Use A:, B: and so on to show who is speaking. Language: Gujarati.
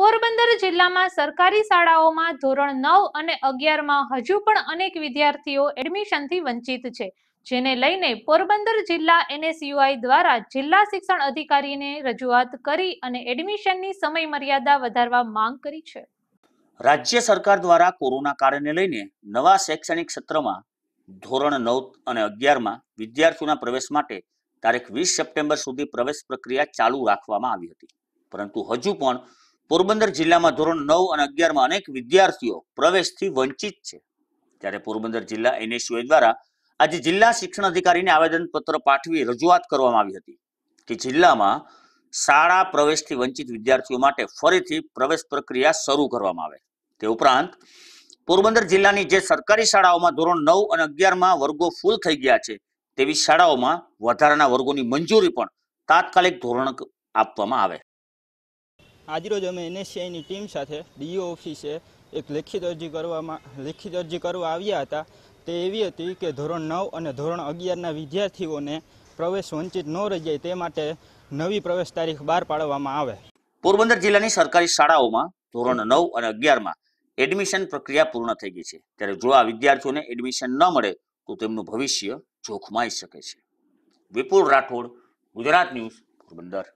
A: પોરબંદર જિલ્લામાં સરકારી શાળાઓમાં ધોરણ નવ અને અગિયારમાં હજુ પણ અનેક વિદ્યાર્થીઓ એડમિશનથી વંચિત છે જેને લઈને પોરબંદર જિલ્લા એનએસયુઆઈ દ્વારા જિલ્લા શિક્ષણ અધિકારીને રજૂઆત કરી અને એડમિશનની સમય વધારવા માંગ કરી છે
B: રાજ્ય સરકાર દ્વારા કોરોના કાળને લઈને નવા શૈક્ષણિક સત્રમાં ધોરણ નવ અને અગિયારમાં વિદ્યાર્થીઓના પ્રવેશ માટે તારીખ વીસ સપ્ટેમ્બર સુધી પ્રવેશ પ્રક્રિયા ચાલુ રાખવામાં આવી હતી પરંતુ હજુ પણ પોરબંદર જિલ્લામાં ધોરણ નવ અને અગિયારમાં અનેક વિદ્યાર્થીઓ પ્રવેશથી વંચિત છે ત્યારે પોરબંદર જિલ્લા એનએસયુએ દ્વારા આજે જિલ્લા શિક્ષણ અધિકારીને આવેદન પત્ર પાઠવી રજૂઆત કરવામાં આવી હતી કે જિલ્લામાં શાળા પ્રવેશથી વંચિત વિદ્યાર્થીઓ માટે ફરીથી પ્રવેશ પ્રક્રિયા શરૂ કરવામાં આવે તે ઉપરાંત પોરબંદર જિલ્લાની જે સરકારી શાળાઓમાં ધોરણ નવ અને અગિયારમાં વર્ગો ફૂલ થઈ ગયા છે તેવી શાળાઓમાં વધારાના વર્ગોની મંજૂરી પણ તાત્કાલિક ધોરણ આપવામાં આવે
C: આજરોજ અમે એનએસસીઆઈની ટીમ સાથે ડીઓ ઓફિસે એક લેખિત અરજી કરવામાં લેખિત અરજી કરવા આવ્યા હતા તે એવી હતી કે ધોરણ નવ અને ધોરણ અગિયારના વિદ્યાર્થીઓને પ્રવેશ વંચિત ન રહી જાય તે માટે નવી પ્રવેશ તારીખ બહાર પાડવામાં આવે પોરબંદર જિલ્લાની
B: સરકારી શાળાઓમાં ધોરણ નવ અને અગિયારમાં એડમિશન પ્રક્રિયા પૂર્ણ થઈ ગઈ છે ત્યારે જો આ વિદ્યાર્થીઓને એડમિશન ન મળે તો તેમનું ભવિષ્ય જોખમાઈ શકે છે વિપુલ રાઠોડ ગુજરાત ન્યૂઝ પોરબંદર